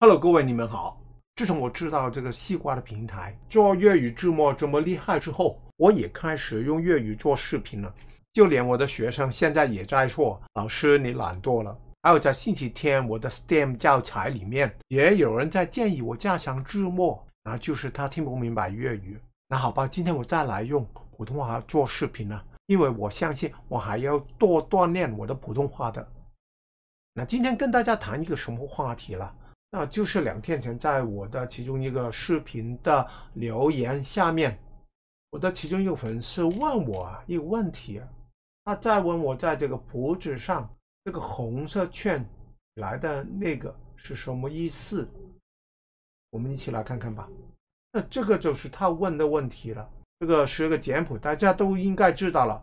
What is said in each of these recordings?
Hello，各位，你们好。自从我知道这个西瓜的平台做粤语字幕这么厉害之后，我也开始用粤语做视频了。就连我的学生现在也在说：“老师，你懒惰了。”还有在星期天，我的 STEM 教材里面也有人在建议我加强字幕，然后就是他听不明白粤语。那好吧，今天我再来用普通话做视频了，因为我相信我还要多锻炼我的普通话的。那今天跟大家谈一个什么话题了？那就是两天前，在我的其中一个视频的留言下面，我的其中一个粉丝问我一个问题，他在问我在这个谱子上这个红色圈来的那个是什么意思？我们一起来看看吧。那这个就是他问的问题了。这个是个简谱，大家都应该知道了。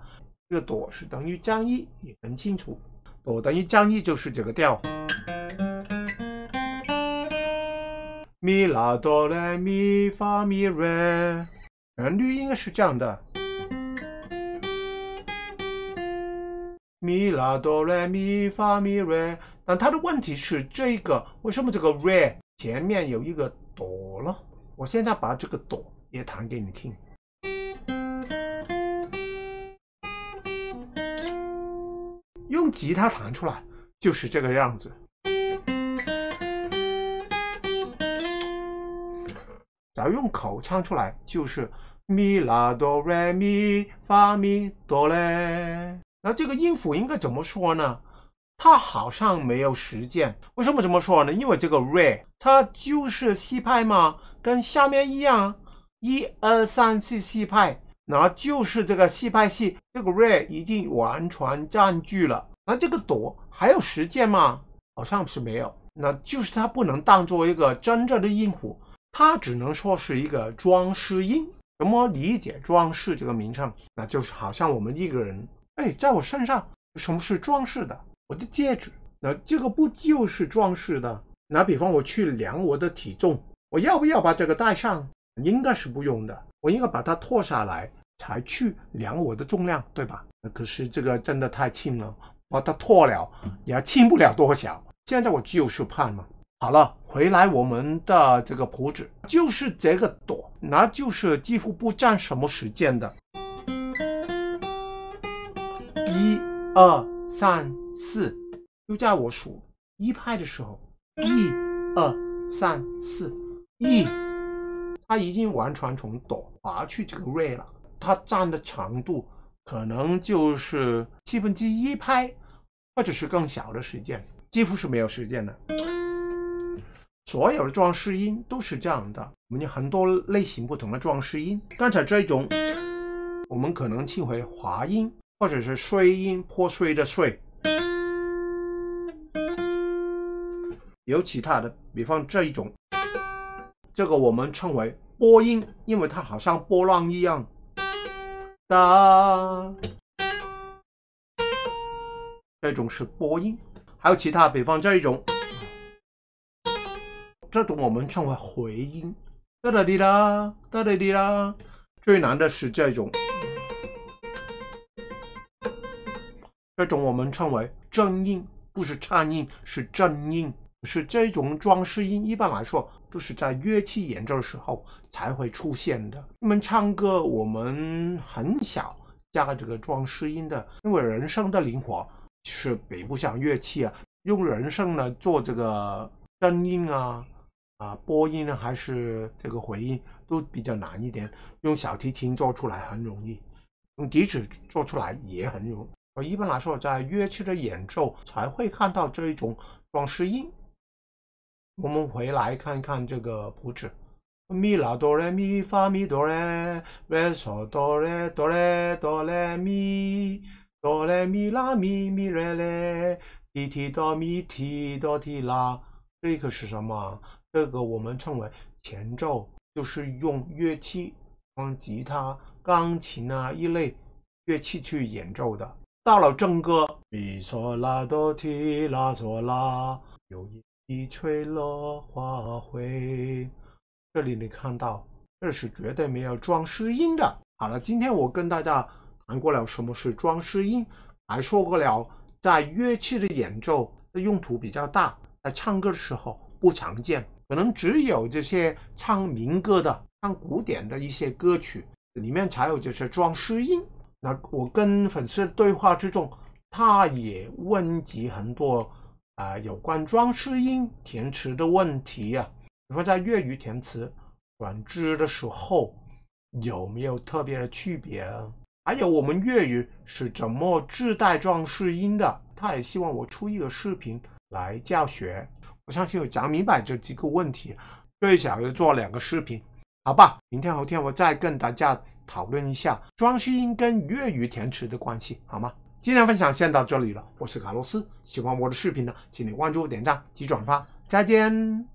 这个哆是等于降一，也很清楚，哆等于降一就是这个调。咪、拉、哆、来、咪、发、咪、来，旋律应该是这样的。咪、拉、哆、来、咪、发、咪、来。但它的问题是这个，为什么这个来前面有一个哆呢？我现在把这个哆也弹给你听，用吉他弹出来就是这个样子。只要用口唱出来，就是咪、拉、哆、来、咪、发、咪、哆、嘞。那这个音符应该怎么说呢？它好像没有实践。为什么这么说呢？因为这个 re 它就是四拍嘛，跟下面一样，一二三四四拍。那就是这个四拍系，这个 re 已经完全占据了。那这个哆还有实践吗？好像是没有。那就是它不能当做一个真正的音符。它只能说是一个装饰音。怎么理解“装饰”这个名称？那就是好像我们一个人，哎，在我身上什么是装饰的？我的戒指，那这个不就是装饰的？拿比方，我去量我的体重，我要不要把这个带上？应该是不用的，我应该把它脱下来才去量我的重量，对吧？可是这个真的太轻了，把它脱了也轻不了多少。现在我就是胖嘛。好了，回来我们的这个谱子就是这个哆，那就是几乎不占什么时间的。一二三四，就在我数一拍的时候，一二三四，一，它已经完全从哆滑去这个瑞了，它占的长度可能就是七分之一拍，或者是更小的时间，几乎是没有时间的。所有的装饰音都是这样的，我们有很多类型不同的装饰音。刚才这一种，我们可能称为滑音，或者是碎音、破碎的碎。有其他的，比方这一种，这个我们称为波音，因为它好像波浪一样。哒，这种是波音。还有其他，比方这一种。这种我们称为回音，哒哒滴啦，哒哒滴啦。最难的是这种，这种我们称为正音，不是颤音，是正音，是这种装饰音。一般来说，都是在乐器演奏的时候才会出现的。我们唱歌，我们很小加这个装饰音的，因为人声的灵活是比不上乐器啊。用人声呢做这个声音啊。啊，播音呢还是这个回音都比较难一点。用小提琴做出来很容易，用笛子做出来也很容易。我一般来说在乐器的演奏才会看到这一种装饰音。我们回来看看这个谱子：咪啦哆来咪发咪哆来，来嗦哆来哆来哆来咪，哆来咪啦咪咪来来，提提哆咪提哆提拉。这个是什么？这个我们称为前奏，就是用乐器，像吉他、钢琴啊一类乐器去演奏的。到了正歌，比嗦拉哆提拉嗦拉，有一吹落花灰。这里你看到，这是绝对没有装饰音的。好了，今天我跟大家谈过了什么是装饰音，还说过了在乐器的演奏的用途比较大，在唱歌的时候不常见。可能只有这些唱民歌的、唱古典的一些歌曲里面才有这些装饰音。那我跟粉丝对话之中，他也问及很多啊有关装饰音填词的问题啊，比如在粤语填词转制的时候有没有特别的区别？啊？还有我们粤语是怎么自带装饰音的？他也希望我出一个视频来教学。我相信有讲明白这几个问题，最少要做两个视频，好吧？明天、后天我再跟大家讨论一下装饰音跟粤语填词的关系，好吗？今天分享先到这里了，我是卡洛斯，喜欢我的视频呢，请你关注、点赞及转发，再见。